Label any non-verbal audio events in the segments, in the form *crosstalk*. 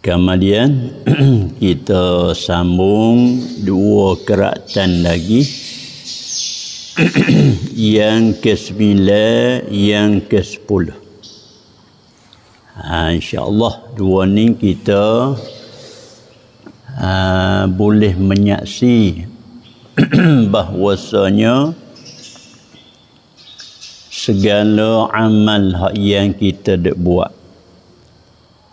Kemudian *clears throat* kita sambung dua keratan lagi *clears throat* yang ke-9 yang ke-10. Ha, InsyaAllah dua ni kita ha, boleh menyaksi *clears throat* bahawasanya segala amal yang kita buat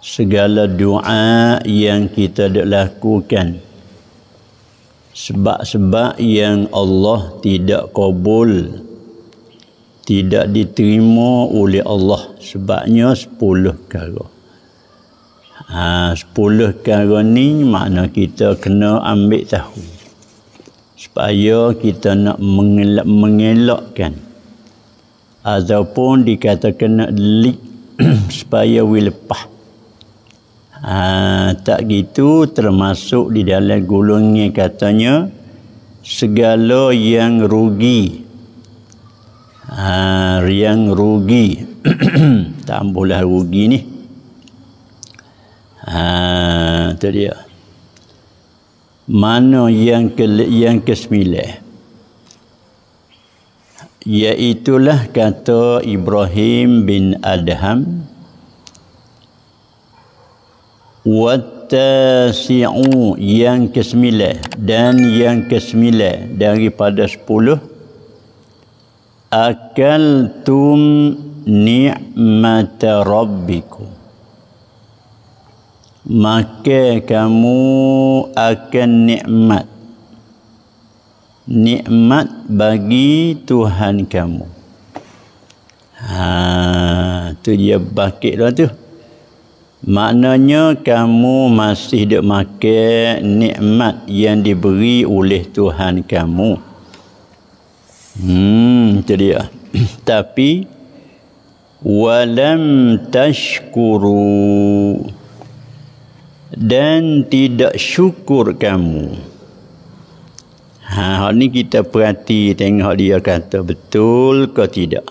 segala doa yang kita dah lakukan sebab-sebab yang Allah tidak kabul tidak diterima oleh Allah sebabnya sepuluh perkara. Ha, 10 perkara ni makna kita kena ambil tahu supaya kita nak mengelak, mengelakkan ataupun dikatakan nak lik *clears throat* supaya we lepas Ha, tak gitu termasuk di dalam gulungnya katanya segala yang rugi ha, yang rugi *clears throat* tak boleh rugi ni ha, tu dia mana yang ke yang ke sembilan iaitulah kata Ibrahim bin Adham Wattasi'u yang ke-9 dan yang ke-9 daripada 10 tum ni'mata rabbikum maka kamu akan nikmat nikmat bagi Tuhan kamu ha tu dia bakit lah tu Maknanya kamu masih dek makan nikmat yang diberi oleh Tuhan kamu. Hmm, itu dia. *clears throat* Tapi walam tashkuru dan tidak syukur kamu. Ha, hari ini kita perhati tengok dia kata betul ke tidak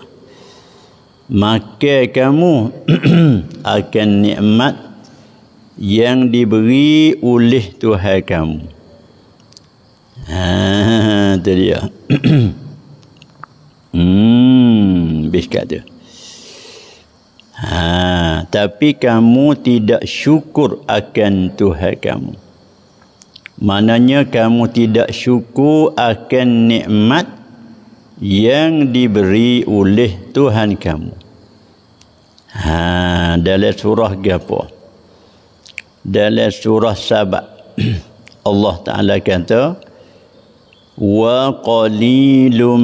maka kamu *clears throat* akan nikmat yang diberi oleh Tuhan kamu. Ha tu dia. *clears throat* hmm, bis kata. Ha, tapi kamu tidak syukur akan Tuhan kamu. Mananya kamu tidak syukur akan nikmat yang diberi oleh Tuhan kamu. Ha, dalam surah gapo? Dalam surah Sabah. *clears throat* Allah Ta'ala kata, Wa qalilum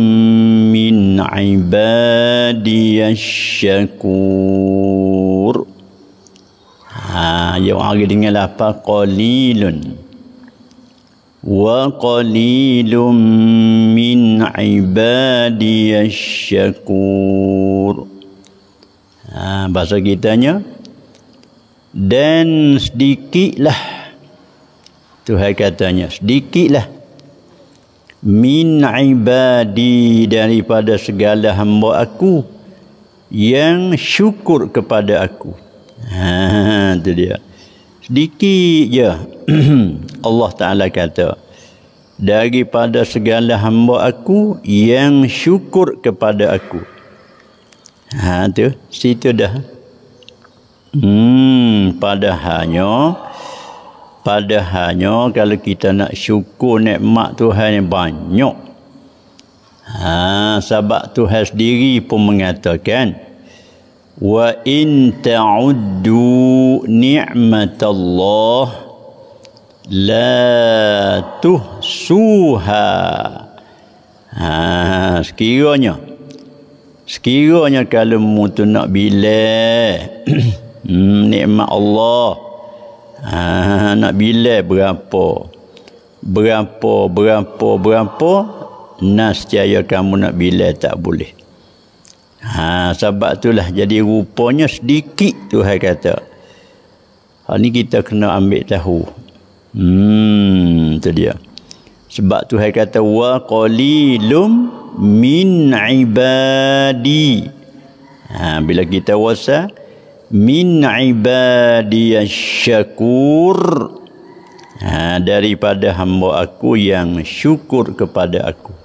min ibadiyas syakur. Ha, yang orang dengar apa? Qalilun. Qalilun. وقليل من عبادي الشكور bahasa kitanya dan sedikitlah Tuhan katanya sedikitlah min ibadi daripada segala hamba aku yang syukur kepada aku ha itu dia sedikit je *clears throat* Allah Ta'ala kata daripada segala hamba aku yang syukur kepada aku ha tu situ dah hmm padahalnya padahalnya kalau kita nak syukur nikmat Tuhan yang banyak ha sebab Tuhan sendiri pun mengatakan wa in ta'uddu ni'matallahi la tuhsuha ha sekiranya sekiranya kalau mu tu nak bila *clears throat* hmm, nikmat Allah ha nak bila berapa berapa berapa berapa nas jaya kamu nak bila tak boleh ha sebab itulah jadi rupanya sedikit tu Tuhan kata Hal ini kita kena ambil tahu. Hmm, itu dia. Sebab Tuhan kata wa qalilum min ibadi. Ha, bila kita wasa min ibadi syakur. Ha, daripada hamba aku yang syukur kepada aku.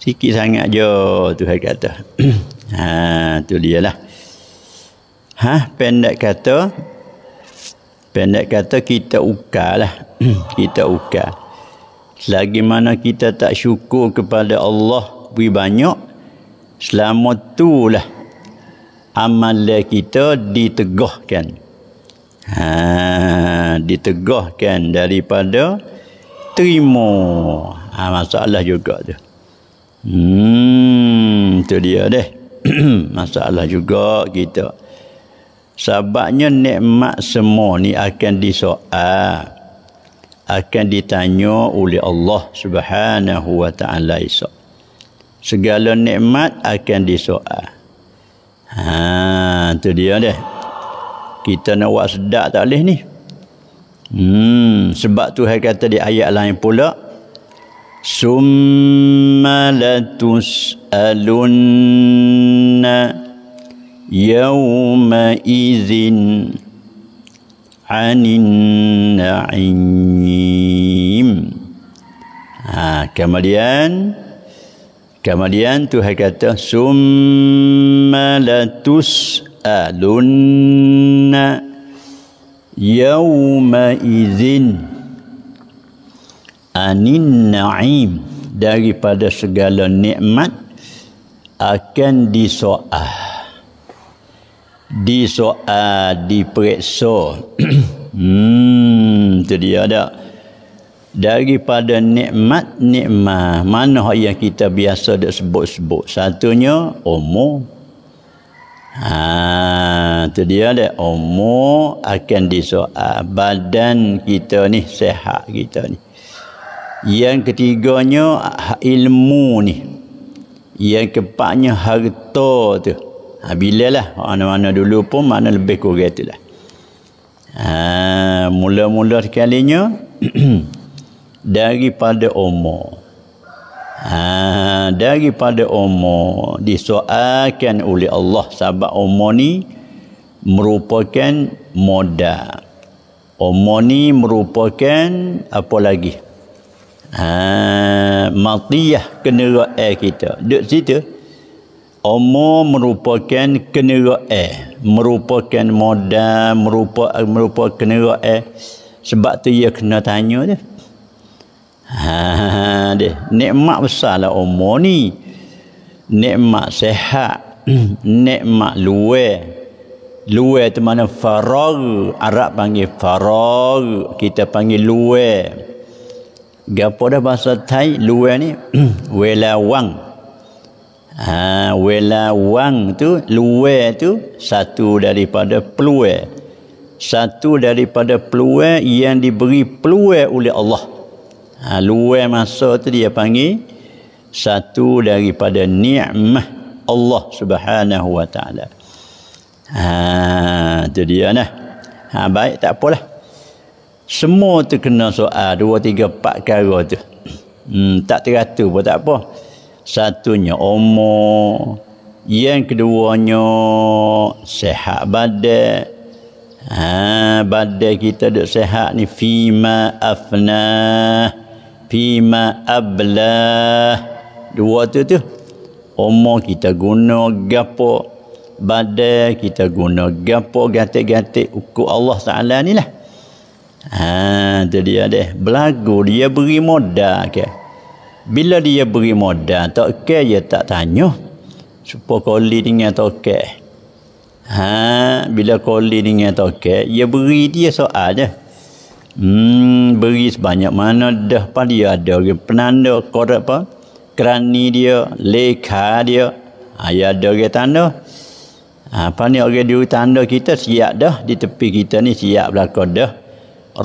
Sikit sangat je Tuhan kata. *clears throat* ha, tu dialah. Ha, pendek kata Pendek kata kita lah, *clears throat* kita ukar. Selagi mana kita tak syukur kepada Allah lebih banyak, selama tu lah amalan kita ditegahkan. Ha, ditegahkan daripada terima. Ha, masalah juga tu. Hmm, tu dia deh. *clears throat* masalah juga kita. Gitu. Sebabnya nikmat semua ni akan disoal akan ditanya oleh Allah Subhanahu wa taala esok. Segala nikmat akan disoal. Ha tu dia deh. Kita nak buat sedak tak boleh ni. Hmm sebab tu hai kata di ayat lain pula summa latus alunna يومئذ عن النعيم ha, kemudian kemudian Tuhan kata summa latus alunna yawma izin anin na'im daripada segala nikmat akan disoah disoal diperiksa *clears throat* hmm tu dia ada daripada nikmat nikmat mana yang kita biasa dak sebut-sebut satunya umur ha tu dia ada umur akan disoal badan kita ni sehat kita ni yang ketiganya ilmu ni yang keempatnya harta tu Ha, bila lah. Mana-mana dulu pun mana lebih kurang itu lah. Ha, mula-mula sekalinya. *clears throat* daripada umur. Ha, daripada umur. Disoalkan oleh Allah. Sebab umur ni merupakan modal. Umur ni merupakan apa lagi? Ha, matiyah kenderaan kita. Dek situ. Omo merupakan kenera merupakan modal, merupakan merupakan kenera sebab tu ia kena tanya dia. Ha *laughs* dia nikmat besarlah omo ni. Nikmat sehat, *clears throat* nikmat luwe. Luwe tu mana farag, Arab panggil farag, kita panggil luwe. Gapo dah bahasa Thai luwe ni? *clears throat* Welawang. Ha, wela wang tu luwe tu satu daripada peluwe satu daripada peluwe yang diberi peluwe oleh Allah ha, luwe masa tu dia panggil satu daripada ni'mah Allah subhanahu wa ta'ala ha, tu dia lah ha, baik tak apalah semua tu kena soal dua tiga empat kara tu hmm, tak teratur pun tak apa satunya umur yang keduanya sehat badan ha badan kita dok sehat ni fima afna fima abla dua tu tu umur kita guna gapo badan kita guna gapo gate-gate Uku Allah Taala ni lah ha tu dia deh belagu dia beri modal ke okay bila dia beri modal tak ke dia tak tanya supaya koli dengan tokek ha bila koli dengan tokek dia beri dia soal je hmm beri sebanyak mana dah pada dia ada ke penanda kod apa kerani dia leka dia ayah ha, ada ke tanda ha, apa ni orang dia tanda kita siap dah di tepi kita ni siap belakang dah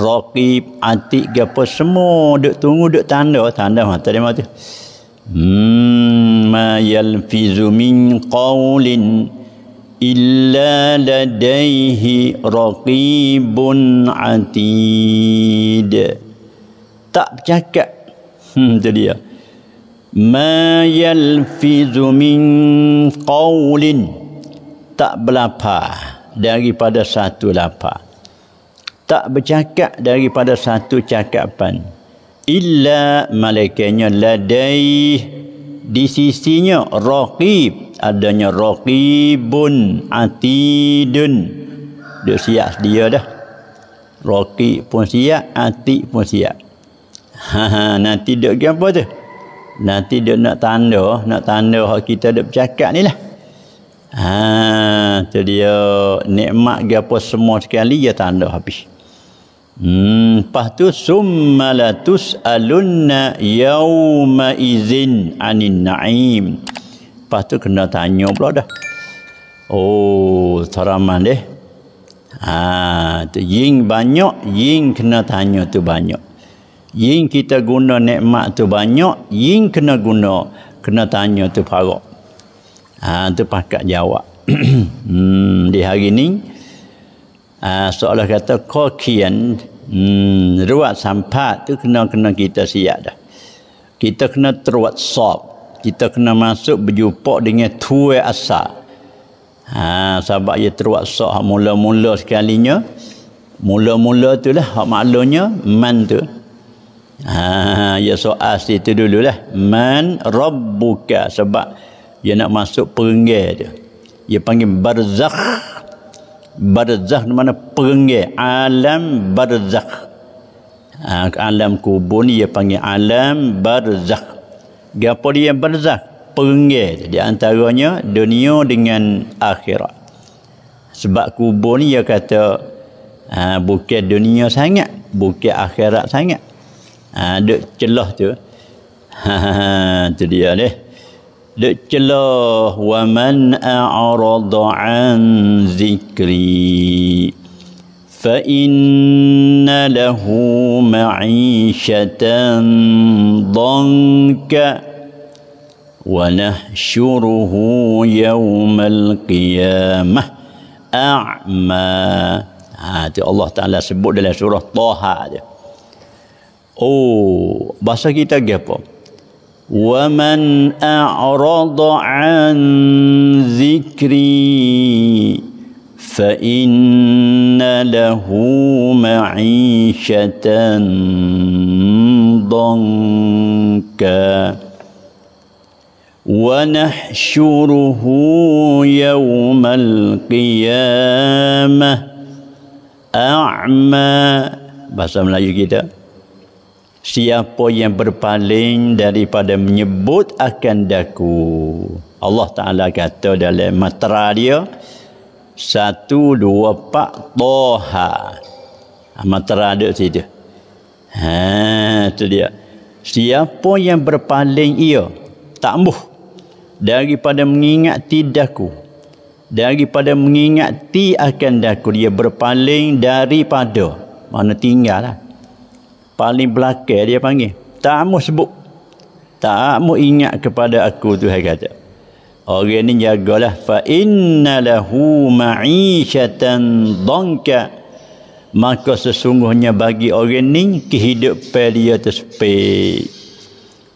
raqib atik ke apa semua duk tunggu duk tanda oh, tanda mata tadi mati hmm ma'yal yalfizu min qawlin illa ladaihi raqibun atid tak bercakap hmm tu dia ma yalfizu min qawlin tak berlapar daripada satu lapar tak bercakap daripada satu cakapan illa malaikatnya ladai di sisinya raqib adanya raqibun atidun dia siap dia dah raqib pun siap atid pun siap ha, ha nanti dia ke apa tu nanti dia nak tanda nak tanda hak kita dak bercakap ni lah ha tu dia nikmat ke apa semua sekali dia tanda habis Hmm, lepas tu summa latus alunna yauma izin anin naim. Lepas tu kena tanya pula dah. Oh, teramah deh. Ha, tu ying banyak, ying kena tanya tu banyak. Ying kita guna nikmat tu banyak, ying kena guna kena tanya tu parok. Ha, tu pakat jawab. *clears throat* hmm, di hari ni Ah, seolah kata kian, hmm, ruat sampah tu kena-kena kita siap dah kita kena teruat sob kita kena masuk berjumpa dengan tuai asa. ha, ah, sebab ia teruat sob mula-mula sekalinya mula-mula tu lah hak maklumnya man tu ha, ah, ya ia soal itu dulu lah man rabbuka sebab dia nak masuk perenggir tu dia panggil barzakh barzakh mana perenggai alam barzakh ha, alam kubur ni dia panggil alam barzakh gapo dia barzakh perenggai di antaranya dunia dengan akhirat sebab kubur ni dia kata ha, bukan dunia sangat bukan akhirat sangat ha, ada celah tu ha, *laughs* ha, ha, tu dia ni دكله ومن أعرض عن ذكري فإن له معيشة ضنكا ونهشره يوم القيامة أعمى هذا الله تعالى سبق دلال سورة طه هذا أو بس كي تقفوا ومن أعرض عن ذكري فإن له معيشة ضنكا ونحشره يوم القيامة أعمى bahasa Melayu kita siapa yang berpaling daripada menyebut akan daku Allah Ta'ala kata dalam matra dia satu dua pak toha ah, matra ada situ ha, itu dia siapa yang berpaling ia tak ambuh daripada mengingat tidakku daripada mengingat ti akan daku dia berpaling daripada mana tinggal lah paling belakang dia panggil tak mau sebut tak mau ingat kepada aku Tuhan kata orang ni jagalah fa inna lahu ma'ishatan dhanka maka sesungguhnya bagi orang ni kehidupan dia tersepit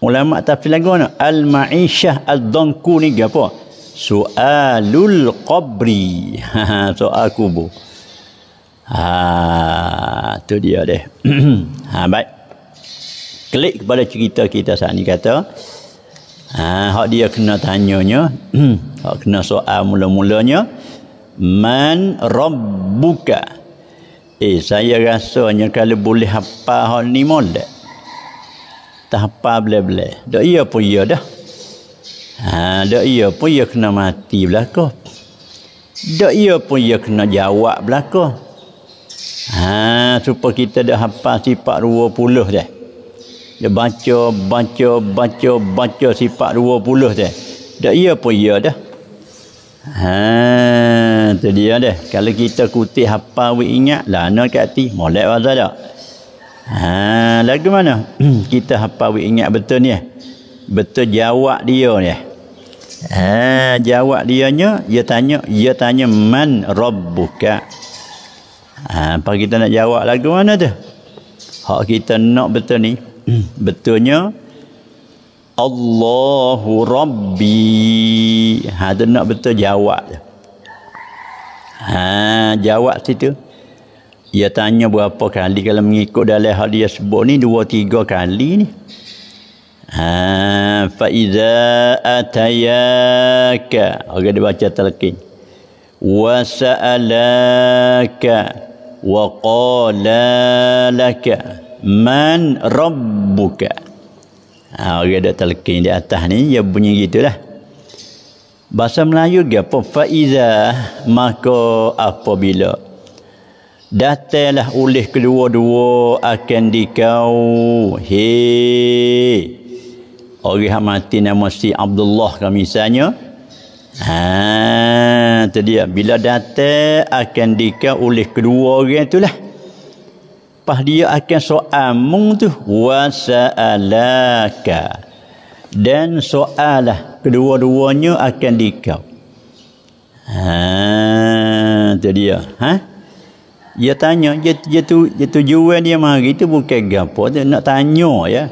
ulama tafsir lagu nak al ma'ishah al dhanku ni apa soalul qabri *laughs* soal kubur Ha, tu dia deh. *clears throat* Ah, ha, baik. Klik kepada cerita kita saat ni kata. Ha, hak dia kena tanyanya. *clears throat* hak kena soal mula-mulanya. Man Rabbuka. Eh, saya rasanya kalau boleh apa hal ni mula Tak apa bila-bila. Tak iya pun iya dah. Ha, tak iya pun iya kena mati belakang. Tak iya pun iya kena jawab belakang. Ha, supaya kita dah hafal sifat 20 dah. Dia baca, baca, baca, baca sifat 20 dah. Dah iya pun iya dah. Ha, tu dia dah. Kalau kita kutip hafal we ingat lah ana kat hati, molek bahasa dah. Ha, lagu mana? *clears throat* kita hafal we ingat betul ni. Eh? Betul jawab dia ni. Eh? Ha, jawab dia nya, dia tanya, dia tanya man rabbuka? Ha, apa kita nak jawab lagu mana tu? Hak kita nak betul ni. Hmm. Betulnya Allahu Rabbi. Ha tu nak betul jawab tu. Ha jawab situ. Dia tanya berapa kali kalau mengikut dalam hal dia sebut ni dua tiga kali ni. Ha fa iza atayaka. Orang dia baca talqin. Wa sa'alaka wa qala laka man rabbuka ha orang ada telkin di atas ni dia bunyi gitulah bahasa Melayu dia apa fa maka apabila datanglah oleh kedua-dua akan dikau he orang mati nama si Abdullah kami misalnya Ha tu dia bila datang akan dikau oleh kedua orang itulah. Pas dia akan soal mung tu wasalaka. Dan soal lah kedua-duanya akan dikau. Ha tu dia. Ha? Dia tanya dia dia tu dia tujuan dia mari tu bukan gapo nak tanya ya.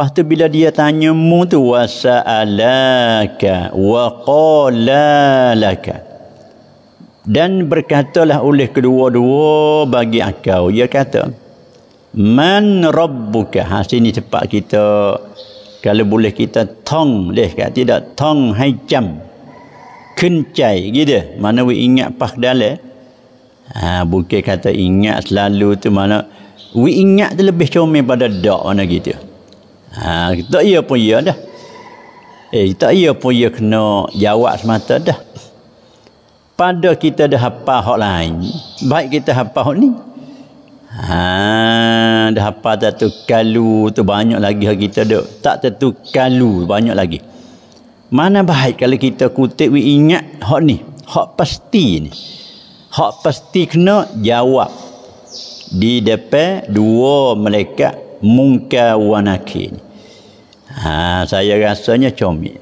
Lepas tu bila dia tanya mu tu wasa'alaka wa qalalaka. Dan berkatalah oleh kedua-dua bagi akau. Dia kata, Man rabbuka. Ha, sini cepat kita. Kalau boleh kita tong. Deh, kata, tidak, tong haicam. Kencai. Gitu. Mana we ingat pahdala. Ha, bukan kata ingat selalu tu mana. We ingat tu lebih comel pada dak. Mana Gitu. Ha, kita tak iya pun iya dah. Eh, kita tak iya pun iya kena jawab semata dah. Pada kita dah hafal hak lain, baik kita hafal hak ni. Ha, dah hafal tak kalu tu banyak lagi hak kita dah. Tak tentu kalu banyak lagi. Mana baik kalau kita kutip we ingat hak ni, hak pasti ni. Hak pasti kena jawab di depan dua malaikat mungka wa nakir ha, saya rasanya comel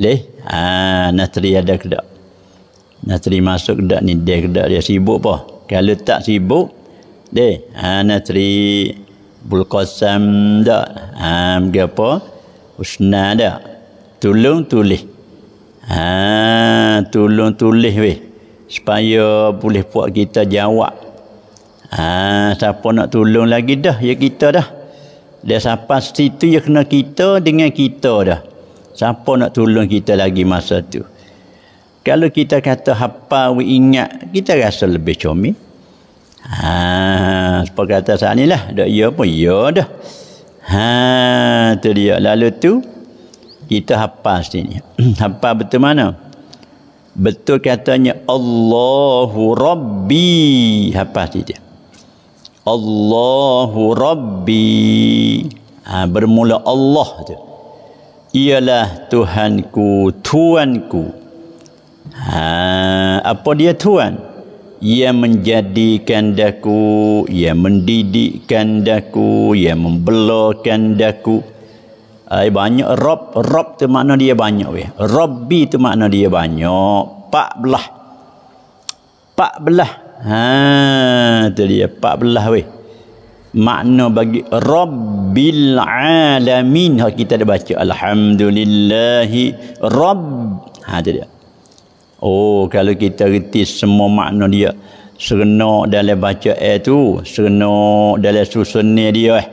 leh ha, nak ada ke tak nak masuk ke tak ni dia ke tak dia sibuk apa kalau tak sibuk leh ha, nak teri bulqasam tak ha, apa usna tak tolong tulis ha, tolong tulis weh supaya boleh buat kita jawab Ah, ha, siapa nak tolong lagi dah ya kita dah. Dia sampai situ dia kena kita dengan kita dah. Siapa nak tolong kita lagi masa tu? Kalau kita kata apa we ingat, kita rasa lebih comel. Ha, apa kata saat ni lah. Dak ya pun ya dah. Ha, tu dia. Lalu tu kita hafal sini. *clears throat* hafal betul mana? Betul katanya Allahu Rabbi. Hafal dia. Allahu Rabbi. Ha, bermula Allah tu. Ialah Tuhanku, Tuanku. Ha, apa dia Tuan? Ia menjadikan daku, ia mendidikkan daku, ia membelakan daku. Ay, ha, banyak Rob, Rob tu makna dia banyak. Weh. Robbi tu makna dia banyak. Pak belah. Pak belah Ha tu dia 14 weh. Makna bagi Rabbil alamin. Ha kita dah baca alhamdulillahi rabb. Ha tu dia. Oh kalau kita reti semua makna dia serenak dalam baca ayat tu, serenak dalam susun dia eh.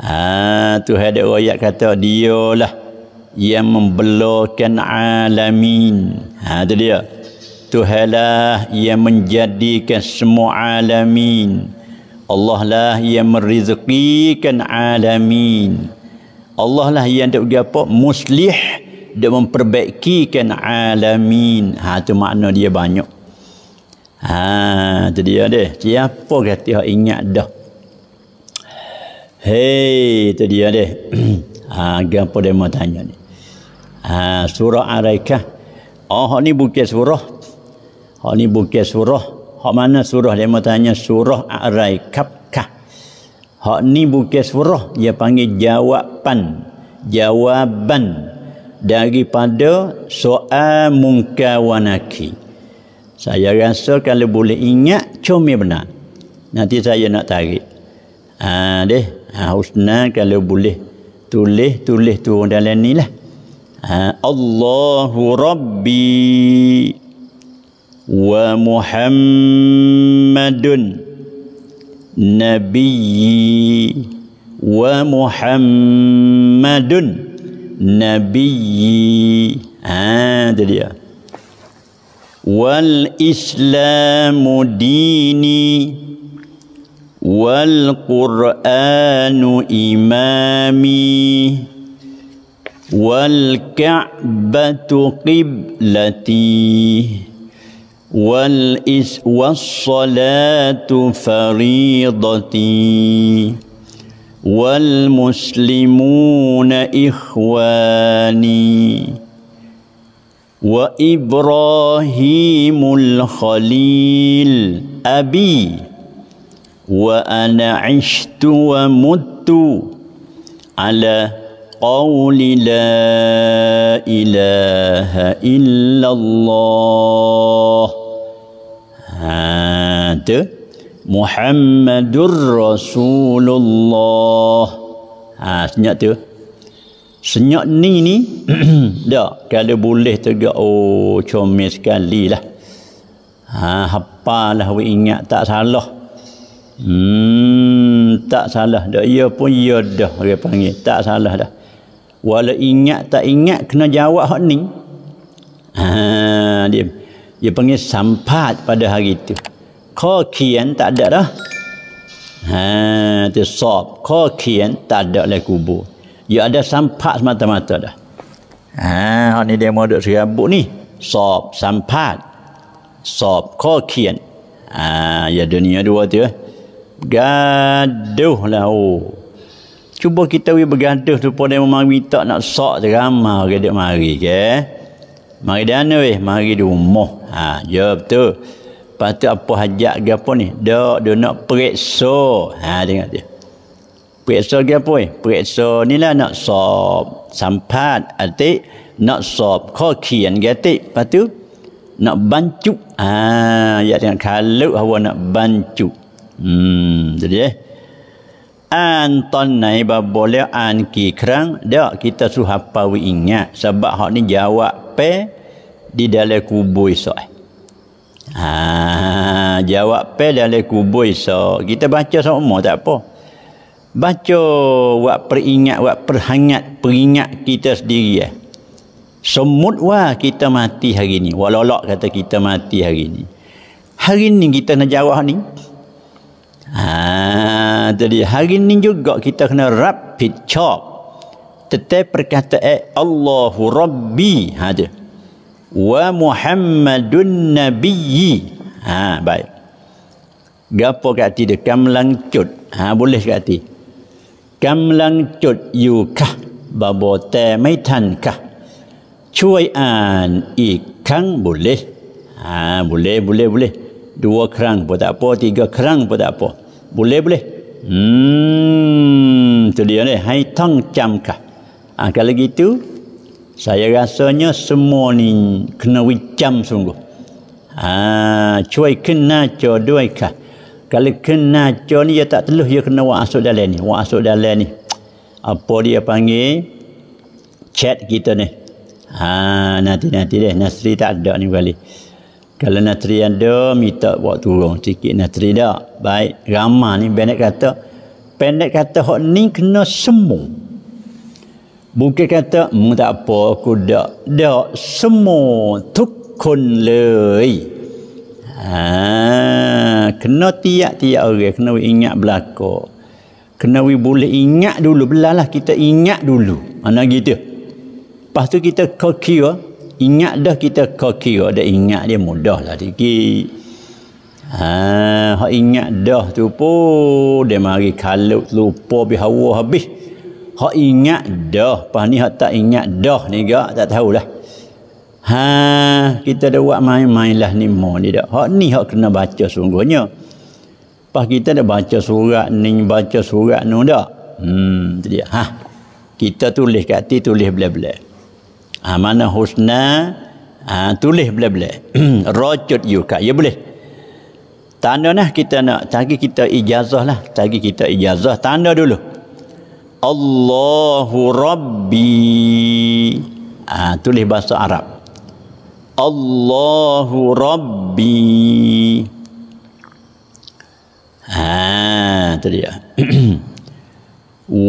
Ha tu ada ayat kata dialah yang membelokkan alamin. Ha tu dia. Tuhalah yang menjadikan semua alamin. Allah lah yang merizkikan alamin. Allah lah yang dia pergi apa? Muslih dia memperbaikikan alamin. Ha tu makna dia banyak. Ha tu dia deh. Siapa kata dia ingat dah? Hei tu dia deh. *clears throat* ha gapo dia mau tanya ni? Ha surah Araikah. Oh ni bukan surah Hak ni bukan surah. Hak mana surah dia tanya surah Ar-Rai Kapkah. Hak ni bukan surah. Dia panggil jawapan. Jawaban daripada soal mungkawanaki. Saya rasa kalau boleh ingat cuma benar. Nanti saya nak tarik. Ah ha, deh, ha, husna kalau boleh tulis tulis tu dalam ni lah. Ha, Allahu Rabbi. ومحمد نبي ومحمد نبي آه، هذا ليه والإسلام ديني والقرآن إمامي والكعبة قبلتي والصلاة فريضتي والمسلمون إخواني وإبراهيم الخليل أبي وأنا عشت ومت على قول لا إله إلا الله Ha, Muhammadur Rasulullah. Ha, senyap tu. Senyap ni ni. tak. *clears throat* Kalau boleh tegak. Oh, comel sekali lah. Ha, apalah awak ingat. Tak salah. Hmm, tak salah dah. Ya pun ya dah. Dia panggil. Tak salah dah. Walau ingat tak ingat. Kena jawab hak ni. Ha, dia dia panggil sampat pada hari itu kokian tak ada dah ha tu sob kokian tak ada lah kubur dia ada sampat semata-mata dah ha ni dia mau duduk serabut ni sob sampat sob kokian ha ya dunia dua tu eh. gaduh lah oh cuba kita we bergaduh tu pun dia memang tak nak sok terama ke dia mari ke okay? Eh. Mari dana weh, mari di rumah. Ha, ya betul. Lepas tu apa hajat ke apa ni? Dok, dia nak periksa. Ha, tengok dia. Periksa ke apa ni? Periksa ni lah nak sob. Sampat, arti nak sob. Kau kian ke arti. Lepas tu, nak bancu. Ha, ya tengok kalau awak nak bancu. Hmm, jadi eh. Anton naik boleh ya, an kerang. Dok, kita suha pawi ingat. Sebab hak ni jawab peh di dalam kubur esok eh. ha, jawab pe dalam kubur so. kita baca sama tak apa baca buat peringat buat perhangat peringat kita sendiri eh. semut wah kita mati hari ni walolok kata kita mati hari ni hari ni kita nak jawab ni ha, jadi hari ni juga kita kena rapid chop tetap perkataan Allahu Rabbi hadir wa Muhammadun Nabiyyi. Ha baik. Gapo kat dia kam langcut. Ha boleh kat dia. Kam langcut yukah babo te mai tan kah. Cuai an ikang boleh. Ha boleh boleh boleh. Dua kerang pun tak apa, tiga kerang pun tak apa. Boleh boleh. Hmm, tu dia ni. Hai tong cam Ka. Ha, kalau gitu, saya rasanya semua ni kena wicam sungguh. Ha, cuai kena cua dua ikah. Kalau kena cua ni, ya tak teluh, ya kena buat asuk dalam ni. Buat asuk dalam ni. Apa dia panggil? Chat kita ni. Ha, nanti-nanti deh. Nasri tak ada ni kali. Kalau Nasri ada, minta buat turun sikit. Nasri tak. Baik, ramah ni. Pendek kata, pendek kata, hok ni kena semua. Mungkin kata, hmm, tak apa aku tak. Tak, semua, tukun lei. Ha, kena tiap-tiap orang, kena ingat belakang. Kena we boleh ingat dulu, belalah kita ingat dulu. Mana gitu? Lepas tu kita kakiwa, ingat dah kita kakiwa, dah ingat dia mudah lah sikit. Ha, ha, ingat dah tu pun, dia mari kalut lupa habis habis hak ingat dah pas ni hak tak ingat dah ni gak tak tahulah ha kita dah buat main-main lah ni mo ni dah hak ni hak kena baca sungguhnya pas kita dah baca surat ni baca surat ni dah hmm dia. ha kita tulis kat ti tulis bla-bla ha mana husna ha tulis bela bla rocot you kat ya boleh tanda nah kita nak tagi kita ijazah lah tagi kita ijazah tanda dulu Allahu Rabbi. Ah ha, tulis bahasa Arab. Allahu Rabbi. Ha ah, tu dia. *clears throat*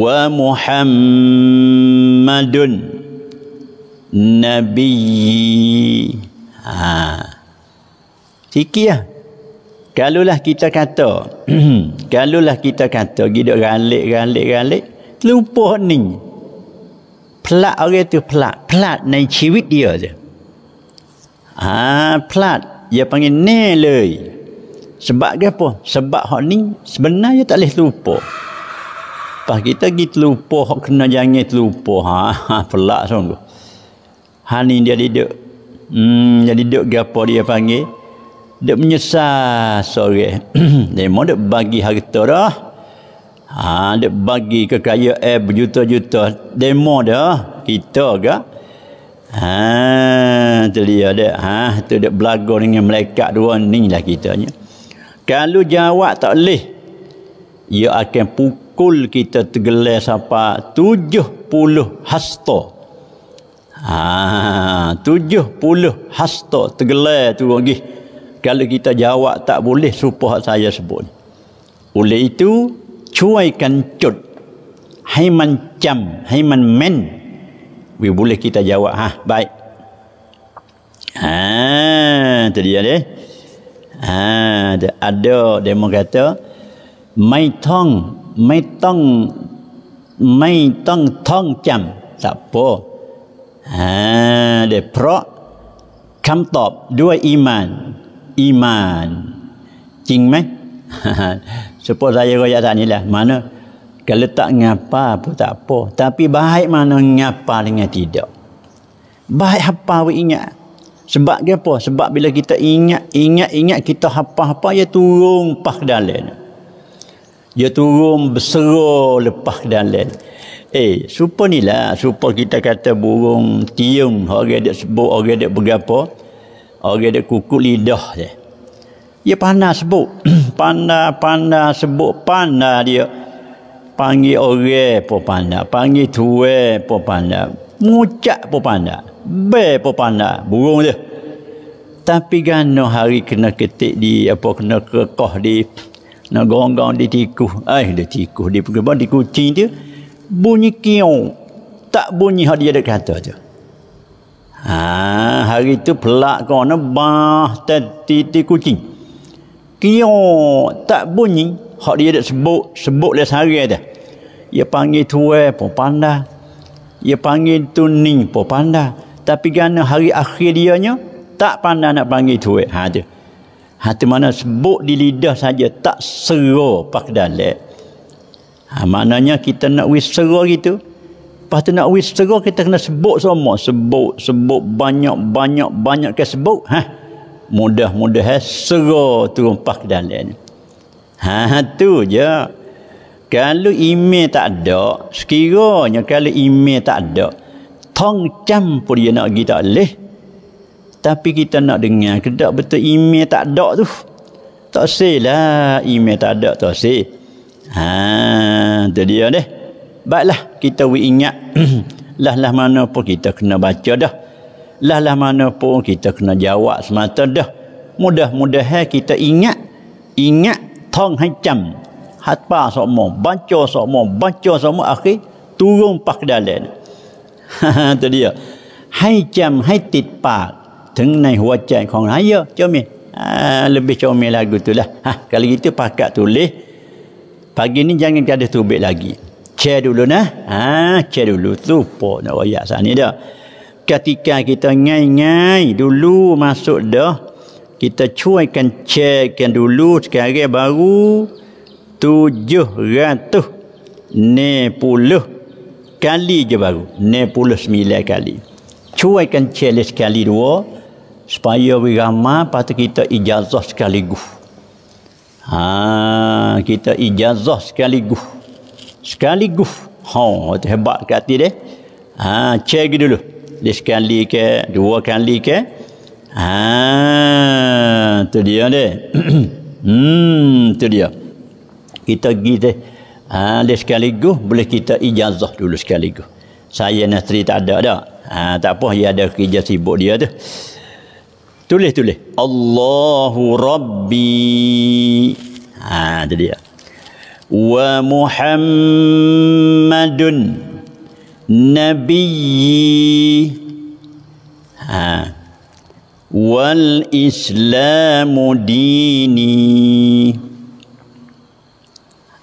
Wa Muhammadun Nabi. Ha. Ah. Sikilah. Kalulah kita kata, kalulah *clears throat* kita kata, gidok ralik, ralik, ralik lumpuh ni pelat orang tu pelat pelat ในชีวิตเดียวจ้ะอ่าพลาดอย่าพังเน่เลย ha, sebab ke apa sebab hak ni sebenarnya tak boleh lupa pas kita git lupa hak kena jangan terlupa ha, ha pelak sungguh ha ni dia duduk hmm jadi duduk gapo dia panggil dia menyesal sore *clears throat* dia mau dia bagi harta dah Ha, dia bagi kekayaan eh, berjuta-juta demo dah kita ke ha tu dia dia ha tu dia belagu dengan melekat dua ni lah kita ni. kalau jawab tak leh ia akan pukul kita tergelar sampai tujuh puluh hasta ha tujuh puluh hasta tergelar tu lagi kalau kita jawab tak boleh supah saya sebut oleh itu ช่วยกันจุดให้มันจำให้มันแม่นวิบุเลกิตายาวะฮะบายอ่า itu dia deh ha เดโม e m o k เ t อไม่ท่องไม่ต้องไม่ต้องท่องจำสัพโพอ่าเดเพราะคำตอบด้วยอีมานอีมาน จริงไหม Sepuluh saya kaya tak ni lah Mana? Kalau tak ngapa pun tak apa. Tapi baik mana ngapa dengan tidak. Baik apa awak ingat. Sebab apa? Sebab bila kita ingat, ingat, ingat kita apa-apa, ia turun pah dalam. Ia turun berseru lepas dalam. Eh, supa ni lah. Supa kita kata burung tiung. Orang dia sebut, orang dia berapa? Orang dia kukuk lidah je. Ia pandai sebut. Pandai-pandai *clears throat* sebut. Pandai dia. Panggil orang pun pandai. Panggil tua pun pandai. Mucak pun pandai. Ber pun pandai. Burung dia. Tapi gano hari kena ketik di apa kena kekoh di na gonggong di tikuh. Ai eh, di tikuh di pergi di kucing dia bunyi kiong. Tak bunyi hak dia dekat kata tu. Ha hari tu pelak kau na bah tati kucing kio tak bunyi hak dia dak sebut sebut dia sehari dia dia panggil tua pun pandai dia panggil tuning pun pandai tapi gana hari akhir dia nya tak pandai nak panggil tua ha dia ha tu mana sebut di lidah saja tak seru pak dalek ha maknanya kita nak wis seru gitu Lepas tu nak wis seru kita kena sebut semua sebut sebut banyak banyak banyak ke sebut ha mudah mudah segera turun pak dalam ha, ha tu je kalau ime tak ada sekiranya kalau ime tak ada tong campur dia nak kita leh tapi kita nak dengar kedak betul ime tak ada tu tak silah email tak ada tak sil ha tu dia deh baiklah kita ingat *clears throat* lah lah mana pun kita kena baca dah lah lah mana pun kita kena jawab semata dah mudah-mudahan kita ingat ingat tong hancam hatpa sokmo baca sokmo baca sokmo akhir turun pak dalen *laughs* tu dia hai jam hai tit pak teng nai hua jai kong raya jomi ah, lebih jomi lagu tu lah ha, kalau gitu pakat tulis pagi ni jangan kada tubik lagi Cek dulu nah ha cek dulu tu po nak wayak sana dah ketika kita ngai-ngai dulu masuk dah kita cuaikan cekkan dulu sekarang baru tujuh ratus ne puluh kali je baru ne puluh sembilan kali cuaikan cek sekali dua supaya berama patu kita ijazah sekaligus ha kita ijazah sekaligus sekaligus ha hebat kat dia ha cek dulu sekali ke dua kali ke ha tu dia ni *clears throat* hmm tu dia kita pergi deh ha dia sekaligus boleh kita ijazah dulu sekali sekaligus saya nasri tak ada dah ha tak apa dia ada kerja sibuk dia tu tulis tulis Allahu Rabbi ha tu dia wa Muhammadun Nabi, ha wal islamu dini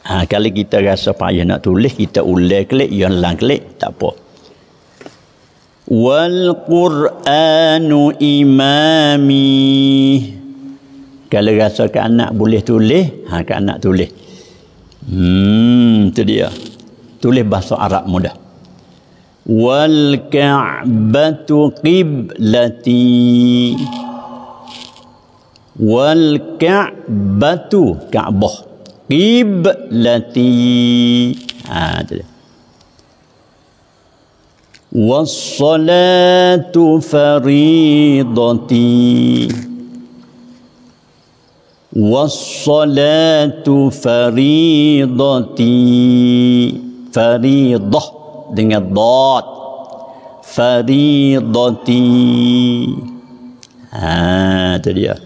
ha kali kita rasa payah nak tulis kita ulang ya, klik yang lang klik tak apa wal qur'anu imami kalau rasa ke anak boleh tulis ha ke anak tulis hmm tu dia tulis bahasa arab mudah والكعبة قبلتي والكعبة كعبة قبلتي هذا والصلاة فريضتي والصلاة فريضتي فريضة dengan dot fadidati ha itu dia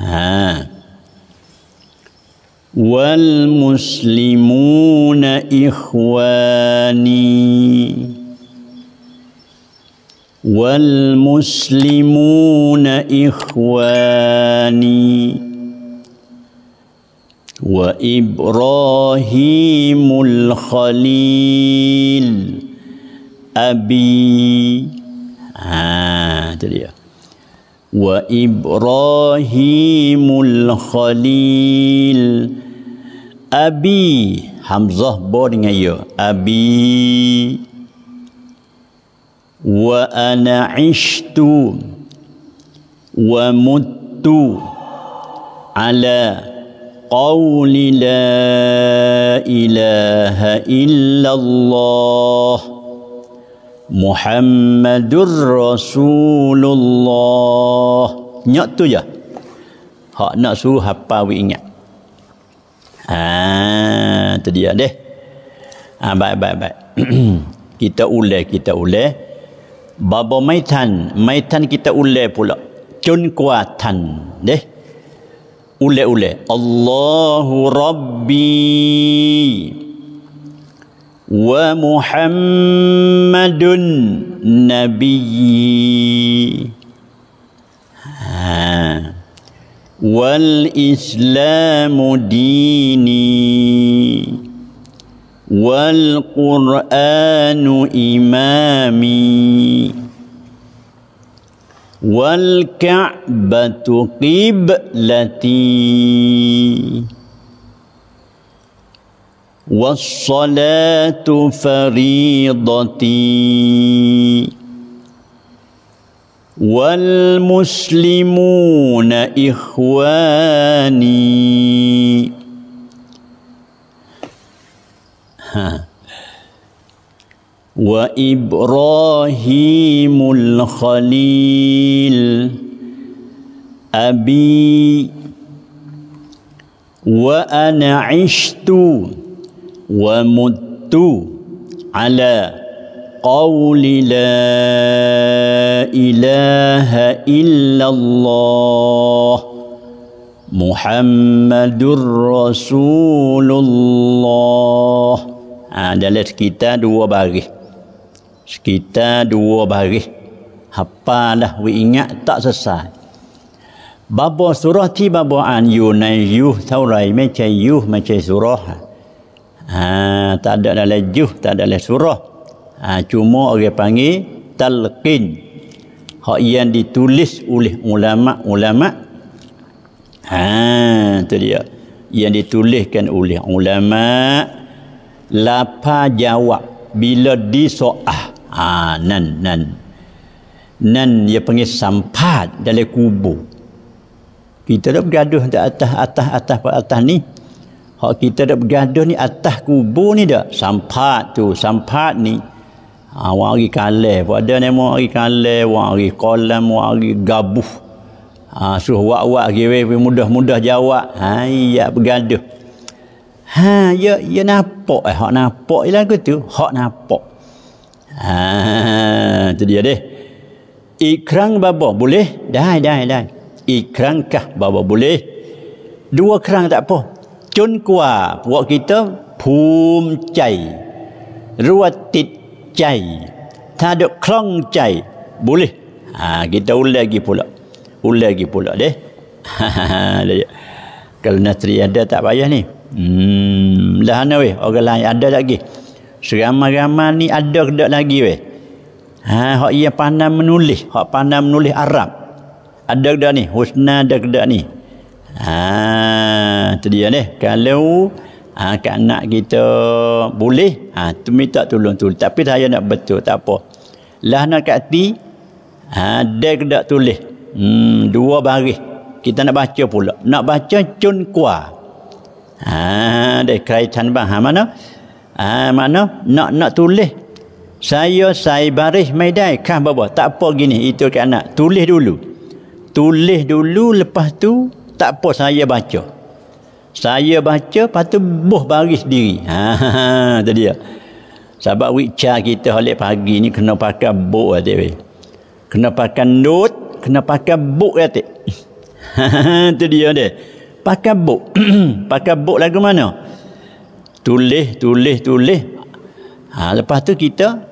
ha wal muslimuna ikhwani wal muslimuna ikhwani وإبراهيم الخليل أبي آه وإبراهيم الخليل أبي حمزة بورنجا أبي وأنا عشت ومت على قول لا إله إلا الله محمد رسول الله Ingat tu je. Ya? Hak nak suruh apa we ingat. Ah, tu dia deh. Ah, baik baik baik. *clears throat* kita ulah kita ulah. Baba maitan, maitan kita ulah pula. Cun kuatan deh ulek-ulek Allahu Rabbi wa Muhammadun Nabi ha. wal Islamu dini wal Quranu imami والكعبة قبلتي والصلاة فريضتي والمسلمون إخواني ها *laughs* وإبراهيم الخليل أبي وأنا عشت ومت على قول لا إله إلا الله محمد رسول الله Ha, dalam kita dua baris sekitar dua baris apa dah we ingat tak selesai Babo surah ti babo an yunai yuh taurai macam yuh macam surah ha, tak ada dalam yuh tak ada dalam surah ha, cuma orang panggil talqin hak yang ditulis oleh ulama-ulama ha tu dia yang dituliskan oleh ulama lapa jawab bila disoah Ah, nan nan nan dia panggil sampat dalam kubur kita dah bergaduh di atas atas atas atas, atas ni Hak kita dah bergaduh ni atas kubur ni dah. Sampat tu. Sampat ni. Awak ah, hari kalah. Pada ni mau hari kalah. Awak hari kolam. Awak hari gabuh. Ah suruh wak-wak. Kira-kira mudah-mudah jawab. Ha, ya bergaduh. Ha, ya, ya nampak. Eh. Hak nampak je lah ke tu. Hak nampak. Ha itu dia deh. อีกครั้งบาบอบุเลได้ได้ได้อีกครั้งกะบาบอบุเลดูครั้งแต่พอจนกว่าพวกกิตภูมิใจรั่วติดใจถ้าเดคล่องใจบุเลอ่ากิตอุลเลกิพุละอุลเลกิพุละเด้ฮ่าฮ่าเลยกัลนัตรีอันเดตับไปยังนี่อืมดานะเวอกลายอันเดตับกี่ Seramai-ramai ni ada ke lagi weh. Ha, hak ia pandai menulis, hak pandai menulis Arab. Ada ke ni, Husna ada ke ni. Ha, tu dia ni. Kalau ha, kat anak kita boleh, ha, tu minta tolong tu. Tapi saya nak betul, tak apa. Lah nak kat ti, ha, dia ke tulis. Hmm, dua baris. Kita nak baca pula. Nak baca cun kuah. Ha, dia kaitan bahan mana? Ha, Ah ha, mana nak nak tulis saya saya baris maidai kah bawa tak apa gini itu ke anak tulis dulu tulis dulu lepas tu tak apa saya baca saya baca lepas tu boh baris diri *laughs* ha tu dia sebab wicca kita oleh pagi ni kena pakai buk ya tepi. kena pakai not? kena pakai buk ya *laughs* ha, tu dia dia pakai buk *clears throat* pakai buk lagu mana tulis tulis tulis ha, lepas tu kita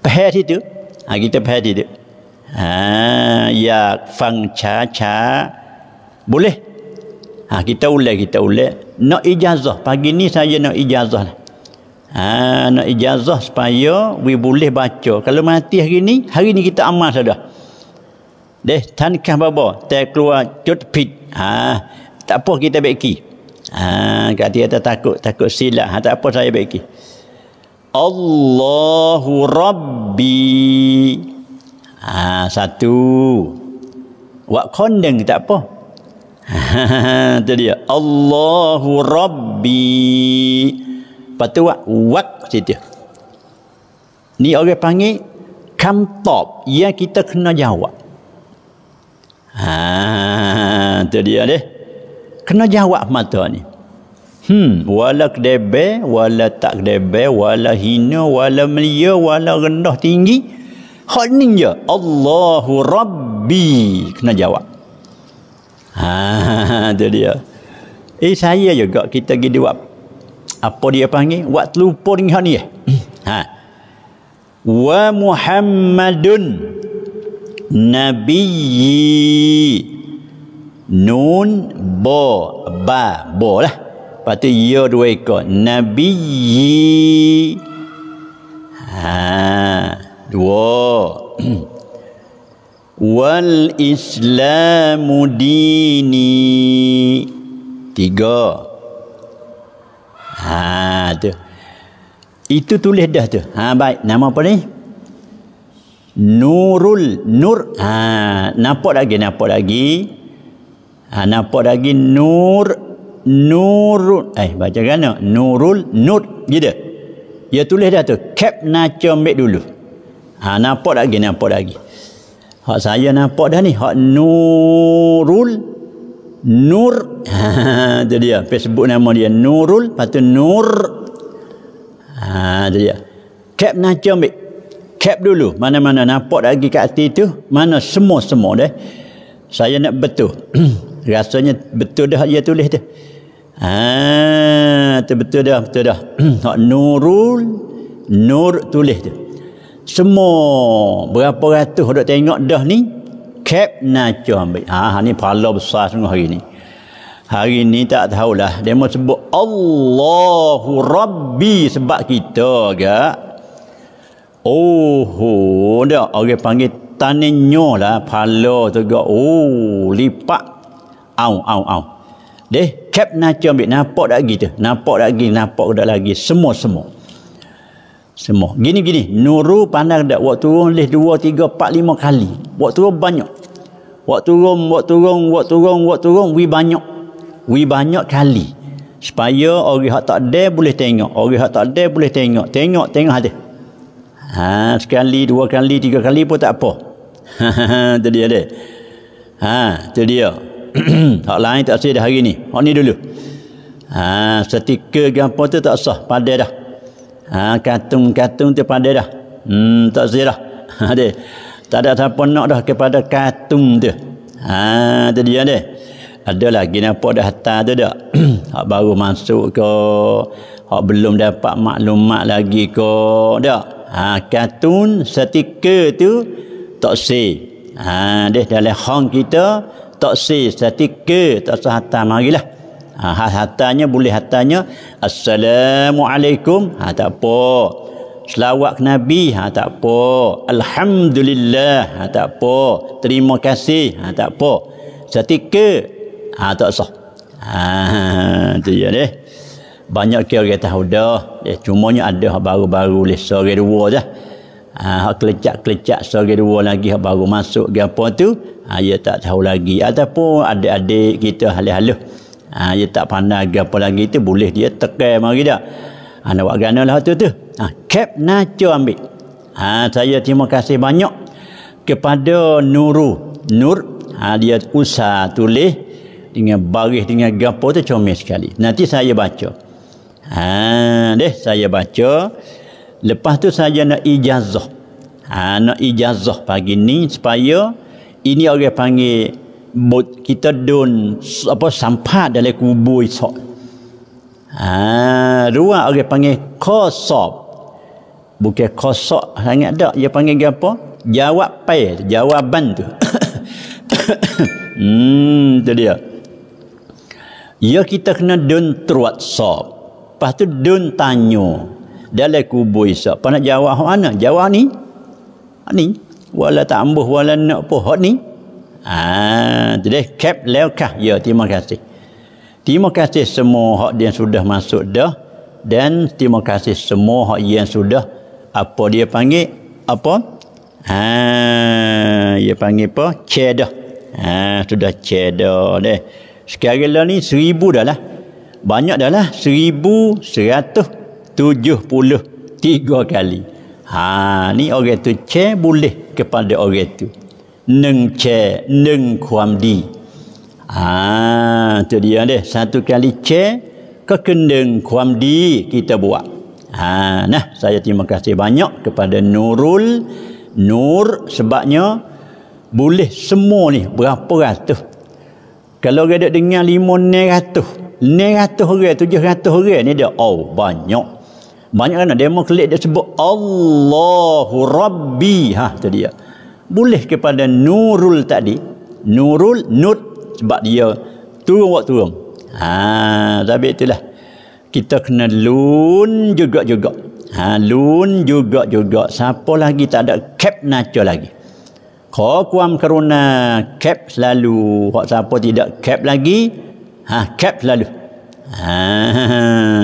pahit itu ha, kita pahit itu ha, ya fang cha cha boleh ha, kita ulai kita ulai nak ijazah pagi ni saya nak ijazah lah. ha, nak ijazah supaya we boleh baca kalau mati hari ni hari ni kita amal sudah deh tankah baba tak keluar cut pit ha, tak apa kita baiki Ha, kat dia tak takut, takut silap. Ha, tak apa saya bagi. Allahu Rabbi. Ha, satu. Wak kondeng tak apa. Ha, *laughs* tu dia. Allahu Rabbi. Lepas tu wak, wak dia. Ni orang panggil come top kita kena jawab. Ha, tu dia deh kena jawab mata ni hmm wala kedebe wala tak kedebe wala hina wala melia wala rendah tinggi hak ni je Allahu Rabbi kena jawab ha *laughs* tu dia eh saya juga kita pergi buat apa dia panggil buat terlupa dengan hak ni eh *clears throat* ha wa muhammadun nabiyyi Nun bo ba bo lah. Lepas tu ya dua ikut. Nabi yi. Ha, dua. *clears throat* Wal islamu dini. Tiga. Ha tu. Itu tulis dah tu. Ha baik. Nama apa ni? Nurul Nur. Ha nampak lagi nampak lagi. Ha, nampak lagi nur nur, eh baca gana nurul nur gitu dia tulis dah tu cap naca ambil dulu ha, nampak lagi nampak lagi hak saya nampak dah ni hak nurul nur ha, dia Pes sebut nama dia nurul lepas nur ha, tu dia cap naca ambil cap dulu mana-mana nampak lagi kat hati tu mana semua-semua deh saya nak betul *clears throat* rasanya betul dah dia tulis dia ha tu betul dah betul dah *clears throat* hak nurul nur tulis dia semua berapa ratus dok tengok dah ni cap naco ambil ha, ha ni pala besar sungguh hari ni hari ni tak tahulah demo sebut Allahu Rabbi sebab kita gak oh dia orang panggil tanenyo lah pala tu gak oh lipat au au au deh cap na cium bit nampak dak gitu nampak dak lagi nampak dak lagi semua semua semua gini gini nuru pandang dak waktu turun leh 2 3 4 5 kali waktu turun banyak waktu turun waktu turun waktu turun waktu turun wi banyak wi banyak kali supaya orang hak tak ada boleh tengok orang hak tak ada boleh tengok tengok tengok hati ha sekali dua kali tiga kali pun tak apa Jadi *laughs* ha ha jadi. dia *clears throat* hak lain tak sah dah hari ni hak ni dulu ha setika gapo tu tak sah padah dah ha katung-katung tu padah dah hmm tak sah dah ada *laughs* ha, tak ada siapa nak dah kepada katung tu ha tu dia ni ada lagi nampak dah hantar tu dak *clears throat* hak baru masuk ke hak belum dapat maklumat lagi ke dak ha katung setika tu tak sah ha deh dalam hang kita tak si ke tak sahata mari lah ha, hatanya boleh hatanya assalamualaikum ha tak apa selawat ke nabi ha tak apa alhamdulillah ha tak apa terima kasih ha tak apa satike ha tak sah ha tu je deh banyak kira kita tahu dah eh, cumanya ada baru-baru leh sore dua dah ha kelecak-kelecak sore dua lagi baru masuk ke apa tu ia ah, ya tak tahu lagi ataupun adik-adik kita halih-halih ah, ha, ya ia tak pandai apa lagi itu boleh dia tekan mari dah ha, nak buat gana lah tu tu ha, cap naco ambil ha, saya terima kasih banyak kepada Nuru Nur ha, dia usah tulis dengan baris dengan gapo tu comel sekali nanti saya baca ha, deh saya baca lepas tu saya nak ijazah ha, nak ijazah pagi ni supaya supaya ini orang panggil kita don apa sampah dalam kubur esok ha ruang orang panggil kosop bukan kosok sangat dak dia panggil apa jawab pai jawaban tu *coughs* hmm tu dia ya kita kena don truat sop lepas tu dun tanya dalam kubur esok apa nak jawab mana jawab ni ni wala tak ambuh wala nak apa ni ah tu deh cap lekah ya terima kasih terima kasih semua hak dia sudah masuk dah dan terima kasih semua hak yang sudah apa dia panggil apa ha dia panggil apa cedah ha sudah cedah deh sekarang lah ni seribu dah lah banyak dah lah seribu seratus tujuh puluh tiga kali Ha ni orang tu ce boleh kepada orang tu. Neng ce, neng kuam di. Ha tu dia deh satu kali ce ke kendeng kuam di kita buat. Ha nah saya terima kasih banyak kepada Nurul Nur sebabnya boleh semua ni berapa ratus. Kalau orang dengar 500 ratus. 500 orang, 700 orang ni dia, oh banyak. Banyak kan demo mengklik dia sebut Allahu Rabbi. Ha tu dia. Boleh kepada Nurul tadi. Nurul Nur sebab dia turun waktu turun. Ha tapi itulah. Kita kena lun juga-juga. Ha lun juga-juga. Siapa lagi tak ada cap naca lagi. Kau kuam kerana cap selalu. Kau siapa tidak cap lagi. Ha cap selalu. Ha,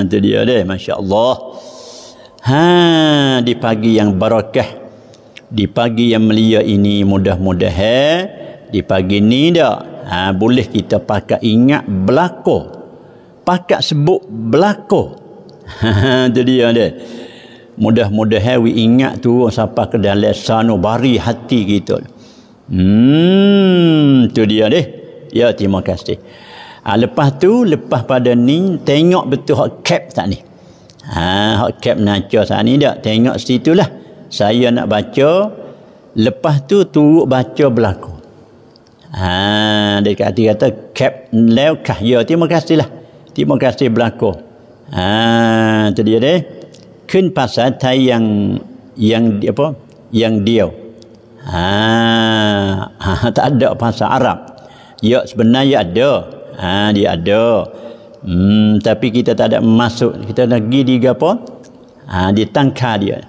*laughs* itu dia deh. Masya Allah. Ha di pagi yang barakah di pagi yang mulia ini mudah-mudahan mudah di pagi ni dak ha boleh kita pakat ingat belako pakat sebut belako ha tu dia dia mudah-mudahan we ingat tu, sampai ke dalam bari hati kita hmm tu dia deh ya terima kasih ha, lepas tu lepas pada ni tengok betul hak cap tak ni Ha, hak cap naca saat ni tak? Tengok situ lah. Saya nak baca. Lepas tu turut baca berlaku. Ha, dia kata, dia kata cap lew kahya. Terima kasih lah. Terima kasih berlaku. Ha, tu dia deh. Kun pasal Thai yang yang apa? Yang dia. Ha, ha, *laughs* tak ada pasal Arab. Ya sebenarnya ada. Ha, dia ada. Hmm, tapi kita tak ada masuk. Kita nak pergi di apa? Ha, di tangka dia.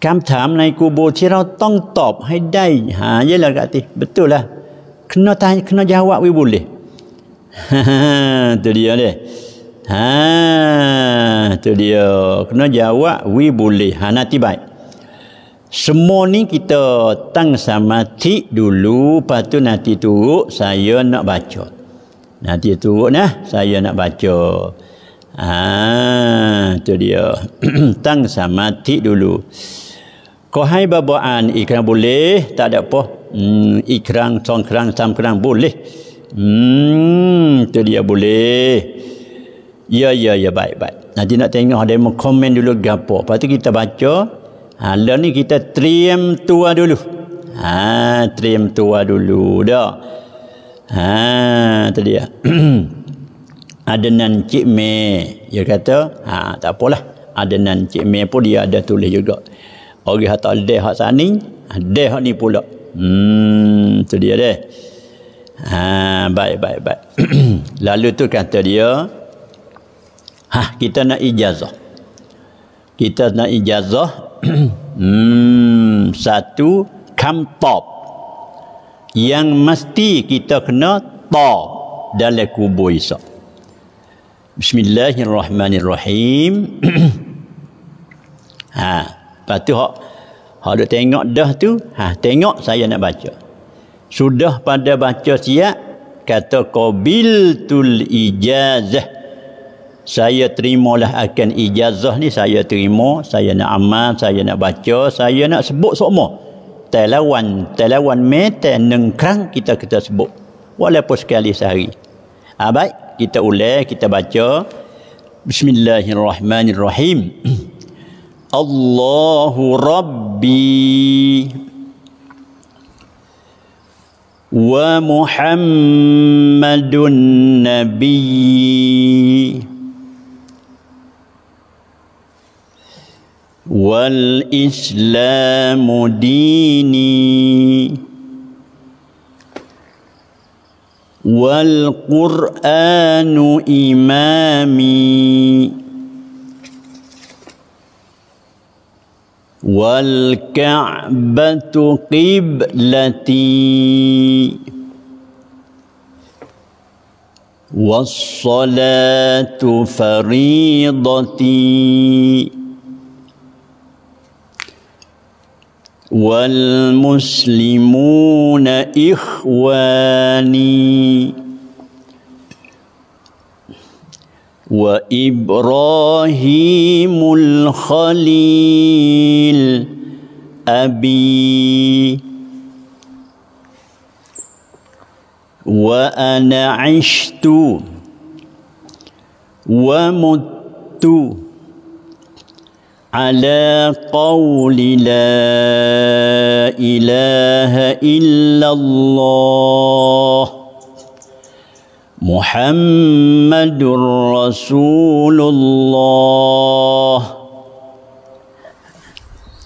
Kam tam naik kubur kita tong top hai dai. Ha, yalah kat Betul lah. Kena tanya, kena jawab we boleh. *laughs* tu dia leh. Ha, tu dia. Kena jawab we boleh. Ha, nanti baik. Semua ni kita tang sama ti dulu, patu nanti turuk saya nak baca. Nanti turun lah. Saya nak baca. Ah, tu dia. *clears throat* Tang sama ti dulu. Kau hai babaan ikrang boleh. Tak ada apa. Hmm, ikrang, congkrang, samkrang boleh. Hmm, tu dia boleh. Ya, ya, ya. Baik, baik. Nanti nak tengok ada yang komen dulu gapo. Lepas tu kita baca. Ha, Lepas ni kita triem tua dulu. Ah, ha, triem tua dulu. Dah. Ha tu dia. *clears throat* Adenan Cik Me dia kata, ha tak apalah. Adenan Cik Me pun dia ada tulis juga. Orang hak tak hak sani, ada ha, hak ni pula. Hmm tu dia deh. Ha baik baik baik. *clears throat* Lalu tu kata dia, ha kita nak ijazah. Kita nak ijazah *clears throat* hmm satu kampop yang mesti kita kena ta dalam kubur Isa. Bismillahirrahmanirrahim. *clears throat* ha, lepas tu hak hak tengok dah tu, ha tengok saya nak baca. Sudah pada baca siap kata qabil tul ijazah. Saya terimalah akan ijazah ni saya terima, saya nak amal, saya nak baca, saya nak sebut semua telawan telawan meter neng krang kita kita sebut walaupun sekali sehari ha, baik kita ulang kita baca Bismillahirrahmanirrahim *clears throat* Allahu Rabbi wa Muhammadun Nabiyyi والإسلام ديني والقرآن إمامي والكعبة قبلتي والصلاة فريضتي والمسلمون إخواني وإبراهيم الخليل أبي وأنا عشت ومت على قول لا إله إلا الله محمد رسول الله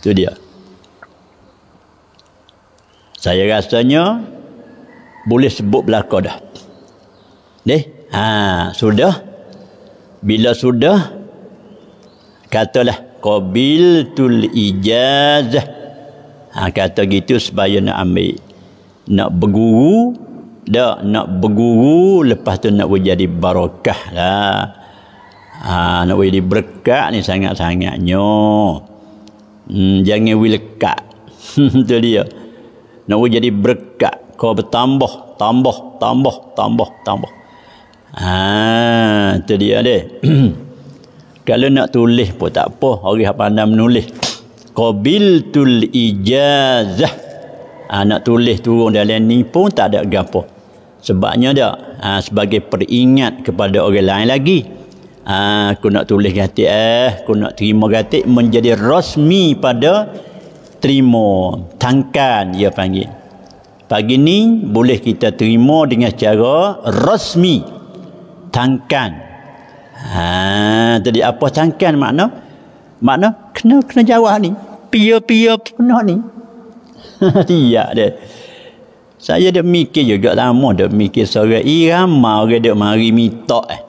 itu dia saya rasanya boleh sebut belakang dah deh ha, sudah bila sudah katalah qabiltul ijazah. Ha, kata gitu supaya nak ambil. Nak berguru. Tak, nak berguru. Lepas tu nak jadi barakah lah. Ha, nak jadi berkat ni sangat-sangatnya. Hmm, jangan wilkat. *laughs* Itu dia. Nak jadi berkat. Kau bertambah, tambah, tambah, tambah, tambah. Ah, ha, dia deh. *clears throat* Kalau nak tulis pun tak apa. Orang pandai menulis. Qabiltul ijazah. Ha, nak tulis turun dalam ni pun tak ada gapo. Sebabnya tak. Ha, sebagai peringat kepada orang lain lagi. Ha, aku nak tulis gatik eh. Aku nak terima gatik menjadi rasmi pada terima. Tangkan dia panggil. Pagi ni boleh kita terima dengan cara rasmi. Tangkan. Ha, jadi apa cangkan makna? Makna kena kena jawab ni. Pia-pia punah ni. *laughs* Iya dia. Saya dah mikir juga lama dah mikir sore irama orang dia mari minta eh.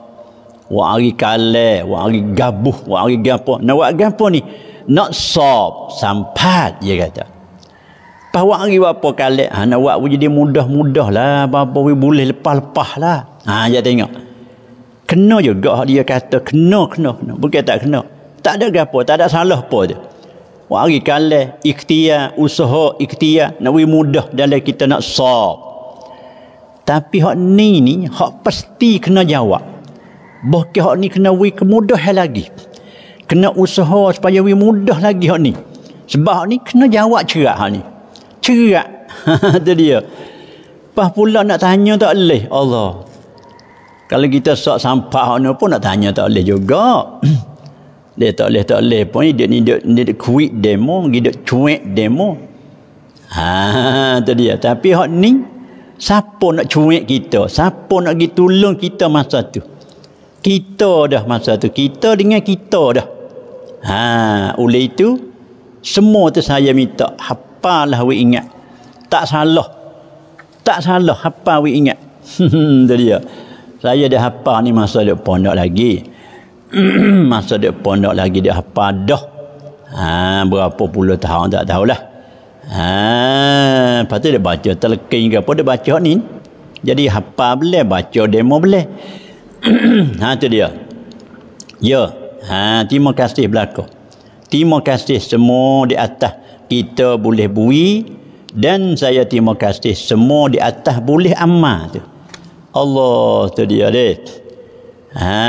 Wak hari kale, wak hari gabuh, wak hari gapo. Nak wak gapo ni? Not sob, sampat dia kata. Pas wak hari wak apa kale? Ha nak wak jadi mudah-mudahlah, apa-apa boleh lepas-lepaslah. Ha ya tengok kena juga dia kata kena kena kena bukan tak kena tak ada gapo tak ada salah apa je wari kalah ikhtiar usaha ikhtiar nak mudah dalam kita nak sah tapi hak ni ni hak pasti kena jawab bahkan hak ni kena wui kemudahan lagi kena usaha supaya wui mudah lagi hak ni sebab hak ni kena jawab cerak hak ni cerak *laughs* tu dia pas pula nak tanya tak boleh Allah kalau kita sok sampah ni pun nak tanya tak boleh juga. *clears throat* dia tak boleh tak boleh pun dia ni dia ni quick demo, dia cuek demo. Ha tu dia. Tapi hak ni siapa nak cuek kita? Siapa nak pergi tolong kita masa tu? Kita dah masa tu. Kita dengan kita dah. Ha oleh itu semua tu saya minta hafalah we ingat. Tak salah. Tak salah hafal we ingat. *laughs* tu dia saya dah hafal ni masa dia pondok lagi *clears throat* masa dia pondok lagi dia hafal dah ha, berapa puluh tahun tak tahulah ha, lepas tu dia baca telekin ke apa dia baca ni jadi hafal boleh baca demo boleh *clears throat* ha, tu dia ya ha, terima kasih belakang terima kasih semua di atas kita boleh bui dan saya terima kasih semua di atas boleh amal tu. Allah tu dia deh. Ha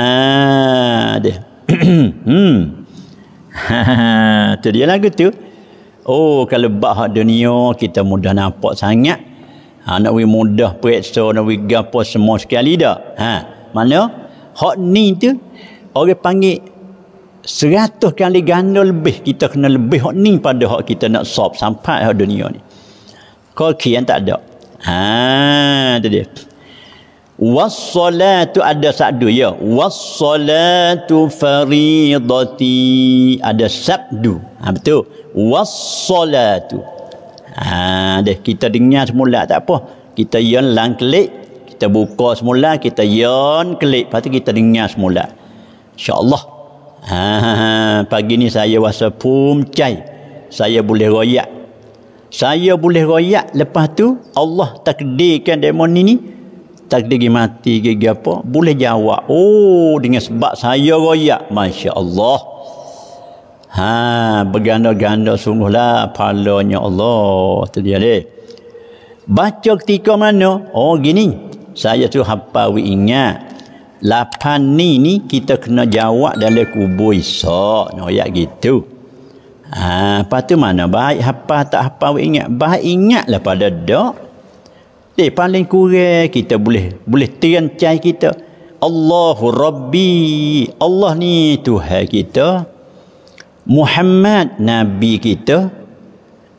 deh. *clears throat* hmm. *laughs* tu dia lagu tu. Oh kalau bah dunia kita mudah nampak sangat. Ha nak we mudah periksa nak we gapo semua sekali dah. Ha. Mana? Hak ni tu orang panggil seratus kali ganda lebih kita kena lebih hak ni pada hak kita nak sob sampai hak dunia ni. Kau kian tak ada. Ha tu dia. Wassalatu ada sabdu ya. Wassalatu faridati ada sa'du. Ha, betul. Wassalatu. Ha, deh, kita dengar semula tak apa. Kita yon lang klik. Kita buka semula. Kita yon klik. Lepas tu kita dengar semula. Insya Allah. Ha, pagi ni saya rasa cai. Saya boleh royak. Saya boleh royak. Lepas tu Allah takdirkan demon ni ni tak digi mati gigi apa boleh jawab oh dengan sebab saya royak Masya Allah ha berganda-ganda sungguhlah palanya Allah dia terjadi baca ketika mana oh gini saya tu hapa wi ingat lapan ni ni kita kena jawab dalam kubur isak no ya gitu ha apa tu mana baik hapa tak hapa wi ingat baik ingatlah pada dak Eh, paling kurang kita boleh boleh terancai kita. Allahu Rabbi. Allah ni Tuhan kita. Muhammad Nabi kita.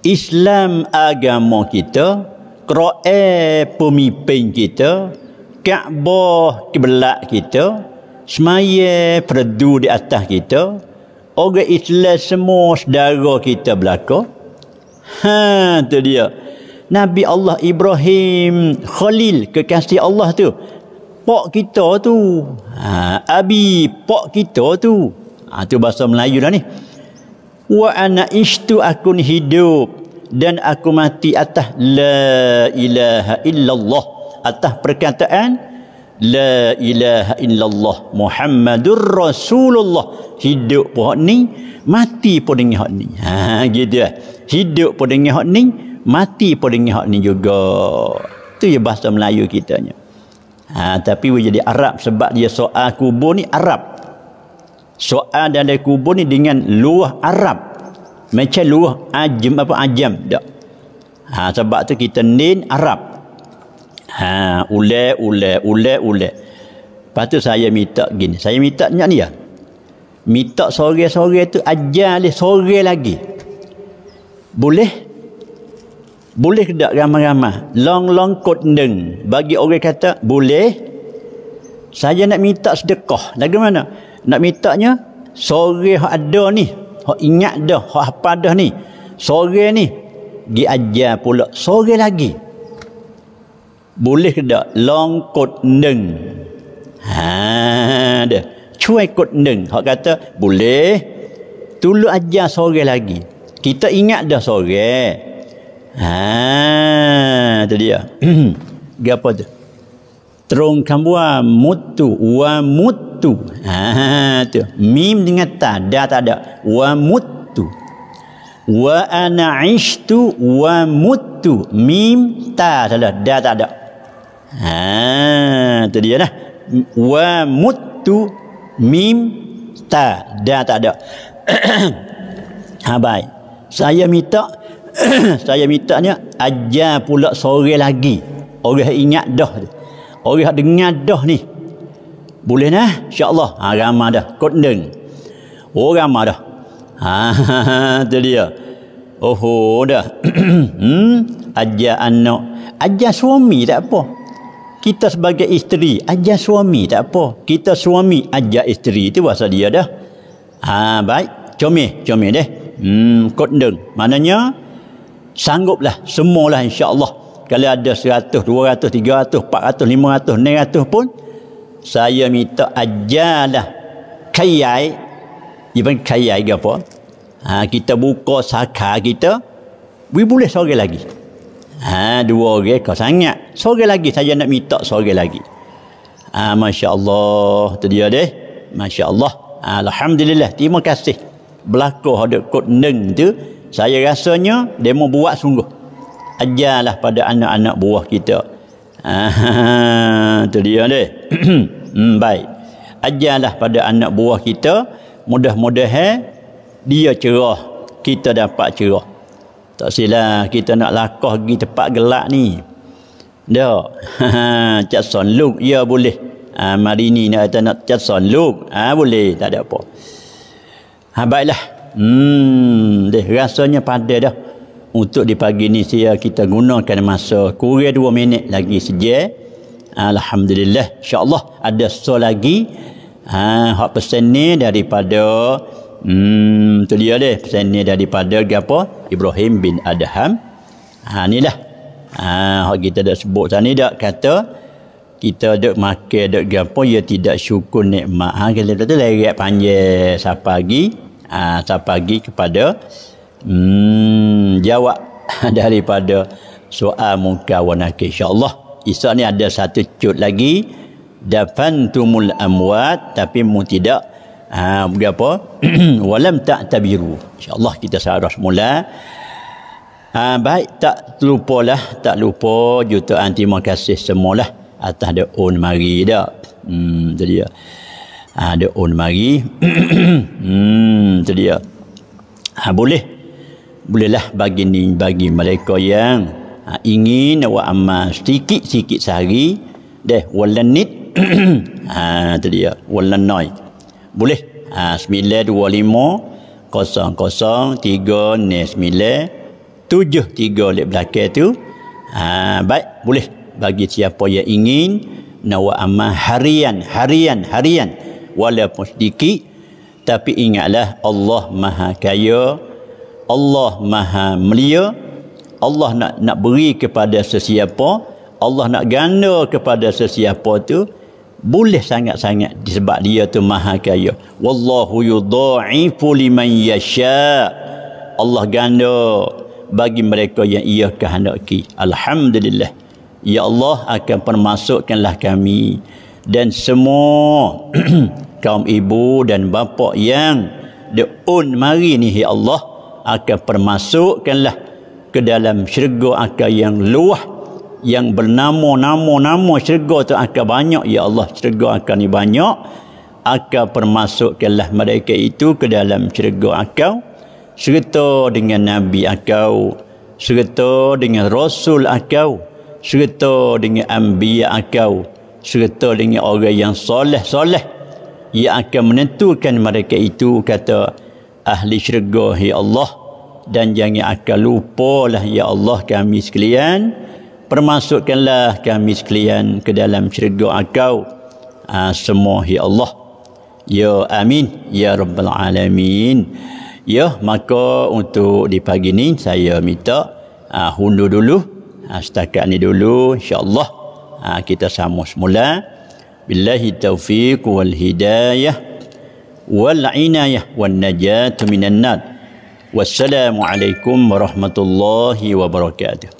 Islam agama kita. Kera'i pemimpin kita. Ka'bah kebelak kita. Semaya perdu di atas kita. Orang Islam semua sedara kita belakang. Ha, tu dia. Itu dia. Nabi Allah Ibrahim Khalil kekasih Allah tu pak kita tu ha, abi pak kita tu ha, tu bahasa Melayu dah ni wa ana ishtu akun hidup dan aku mati atas la ilaha illallah atas perkataan la ilaha illallah muhammadur rasulullah hidup pun ni mati pun dengan hak ni ha gitu lah. hidup pun dengan hak ni mati pun dengan hak ni juga tu je bahasa Melayu kitanya ha, tapi we jadi Arab sebab dia soal kubur ni Arab soal dari kubur ni dengan luah Arab macam luah ajam apa ajam tak ha, sebab tu kita nin Arab ha, ule ule ule ule lepas tu saya minta gini saya minta ni ni ya minta sore-sore tu ajar dia sore lagi boleh boleh tak ramah-ramah long-long kot neng bagi orang kata boleh saya nak minta sedekah lagi mana nak mintanya sore yang ada ni yang ingat dah yang apa dah ni sore ni diajar pula sore lagi boleh tak long kot neng ha dah cuai kot neng hak kata boleh tulu ajar sore lagi kita ingat dah sore Ah, itu *clears throat* dia. apa tu? Terung kambua mutu wa mutu. Ah, tu. Mim dengan ta, dah tak ada. Wa mutu. Wa ana ishtu wa mutu. Mim ta salah, dah tak ada. Ah, itu dia lah. Wa mutu mim ta, dah tak ada. *clears throat* Habai. Saya minta *coughs* saya minta ni ajar pula sore lagi orang ingat dah orang dengar dah ni boleh nah insyaallah ha ramah dah kot deng oh ramah dah ha *laughs* tu dia oh dah *coughs* hmm ajar anak ajar suami tak apa kita sebagai isteri ajar suami tak apa kita suami ajar isteri itu bahasa dia dah ha baik comel comel deh hmm kot deng maknanya sangguplah semualah insya-Allah. Kalau ada 100, 200, 300, 400, 500, 600 pun saya minta ajalah kayai Ibn kayai ke apa? Ha, kita buka saka kita we boleh sore lagi. Ha, dua orang kau sangat. Sore lagi saya nak minta sore lagi. Ha, Masya Allah. Itu dia deh. Masya Allah. Alhamdulillah. Terima kasih. Belakang ada kot neng tu saya rasanya mau buat sungguh ajarlah pada anak-anak buah kita *laughs* tu dia ni *clears throat* hmm, baik ajarlah pada anak buah kita mudah-mudahan mudah dia cerah kita dapat cerah tak silah kita nak lakah pergi tempat gelak ni dak *laughs* cak son look ya boleh ha, mari ni nak nak cak son look ah ha, boleh tak ada apa ha, baiklah Hmm, deh rasanya pada dah. Untuk di pagi ni saya kita gunakan masa kurang dua minit lagi saja. Alhamdulillah. Allah ada so lagi. Ha, hak pesan ni daripada hmm, tu dia deh. Pesan ni daripada apa? Ibrahim bin Adham. Ha, inilah. Ha, hak kita dah sebut tadi dah kata kita dok makan dok gapo ya tidak syukur nikmat ha kita tu lerat panjang sampai pagi Ah uh, pagi kepada mm jawab *laughs* daripada soal muka wanaki insyaallah esok ni ada satu cut lagi dafantumul amwat tapi mu tidak ha berapa *clears throat* walam tak tabiru insyaallah kita sarah mula. ha, ah, baik tak lupa lah, tak lupa jutaan terima kasih semualah atas doa mari dah hmm jadi dia ha, dia on oh, mari *clears throat* hmm tu dia ha, boleh bolehlah bagi ni bagi mereka yang ha, ingin awak amal sikit-sikit sehari deh walanit *clears throat* ha tu dia walanoi boleh ah ha, 925 003 9 73 lek belakang tu ha baik boleh bagi siapa yang ingin nawa amal harian harian, harian walaupun sedikit tapi ingatlah Allah Maha Kaya Allah Maha Mulia Allah nak nak beri kepada sesiapa Allah nak ganda kepada sesiapa tu boleh sangat-sangat disebab dia tu Maha Kaya wallahu yudhaifu liman yasha Allah ganda bagi mereka yang ia kehendaki alhamdulillah ya Allah akan permasukkanlah kami dan semua *clears throat* kaum ibu dan bapa yang deun mari ni ya Allah akan permasukkanlah ke dalam syurga akan yang luah yang bernama-nama-nama syurga tu akan banyak ya Allah syurga akan ni banyak akan permasukkanlah mereka itu ke dalam syurga akau serta dengan nabi akau serta dengan rasul akau serta dengan anbiya akau serta dengan orang yang soleh-soleh yang akan menentukan mereka itu kata ahli syurga ya Allah dan jangan akan lupalah ya Allah kami sekalian permasukkanlah kami sekalian ke dalam syurga engkau ha, ah, semua ya Allah ya amin ya rabbal alamin ya maka untuk di pagi ni saya minta ha, ah, hundu dulu ha, setakat ni dulu insyaallah ha, kita sama semula بالله التوفيق والهداية والعناية والنجاة من النار والسلام عليكم ورحمة الله وبركاته